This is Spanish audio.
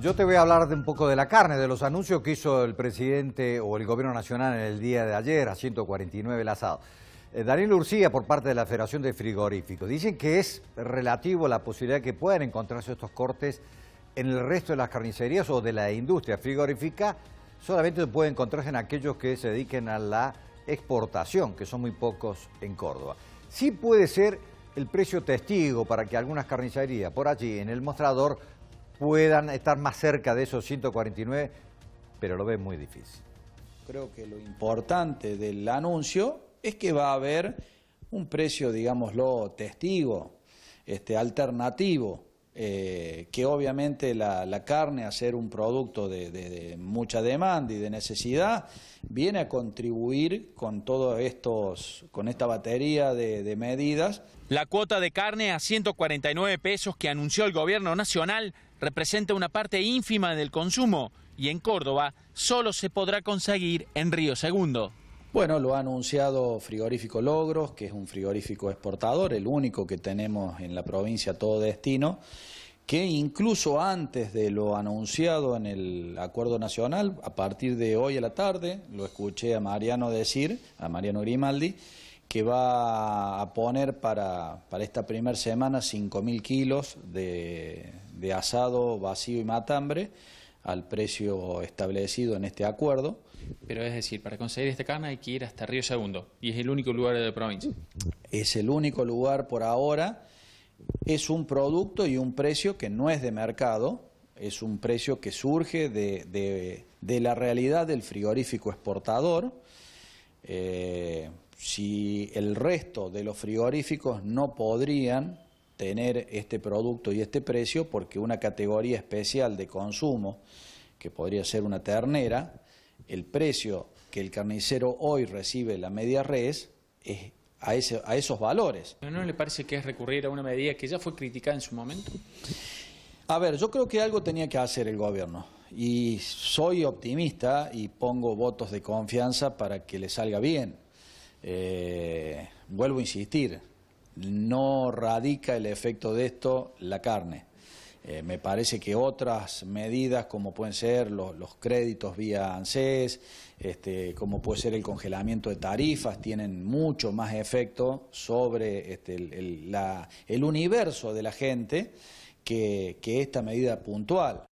yo te voy a hablar de un poco de la carne, de los anuncios que hizo el presidente o el gobierno nacional en el día de ayer a 149 el asado. Eh, Daniel Urcía, por parte de la Federación de Frigoríficos, dicen que es relativo la posibilidad que puedan encontrarse estos cortes en el resto de las carnicerías o de la industria frigorífica, solamente puede encontrarse en aquellos que se dediquen a la exportación, que son muy pocos en Córdoba. Sí puede ser el precio testigo para que algunas carnicerías por allí en el mostrador puedan estar más cerca de esos 149, pero lo ven muy difícil. Creo que lo importante del anuncio es que va a haber un precio, digámoslo, testigo, este, alternativo, eh, que obviamente la, carne, a ser un producto de, mucha demanda y de necesidad, viene a contribuir con todos estos, con esta batería de, de medidas. La cuota de carne a 149 pesos que anunció el gobierno nacional representa una parte ínfima del consumo y en Córdoba solo se podrá conseguir en Río Segundo. Bueno, lo ha anunciado Frigorífico Logros, que es un frigorífico exportador, el único que tenemos en la provincia todo destino, que incluso antes de lo anunciado en el acuerdo nacional, a partir de hoy a la tarde, lo escuché a Mariano decir, a Mariano Grimaldi, que va a poner para, esta primera semana 5.000 kilos de asado vacío y matambre, al precio establecido en este acuerdo. Pero es decir, para conseguir esta carne hay que ir hasta Río Segundo y es el único lugar de la provincia. Es el único lugar por ahora. Es un producto y un precio que no es de mercado, es un precio que surge de, de, la realidad del frigorífico exportador. Eh, si el resto de los frigoríficos no podrían tener este producto y este precio porque una categoría especial de consumo, que podría ser una ternera, el precio que el carnicero hoy recibe la media res es a, esos valores. ¿No, le parece que es recurrir a una medida que ya fue criticada en su momento? A ver, yo creo que algo tenía que hacer el gobierno y soy optimista y pongo votos de confianza para que le salga bien. Eh, vuelvo a insistir, no radica el efecto de esto la carne. Eh, me parece que otras medidas, como pueden ser los, créditos vía ANSES, este, como puede ser el congelamiento de tarifas, tienen mucho más efecto sobre este, el, universo de la gente que esta medida puntual.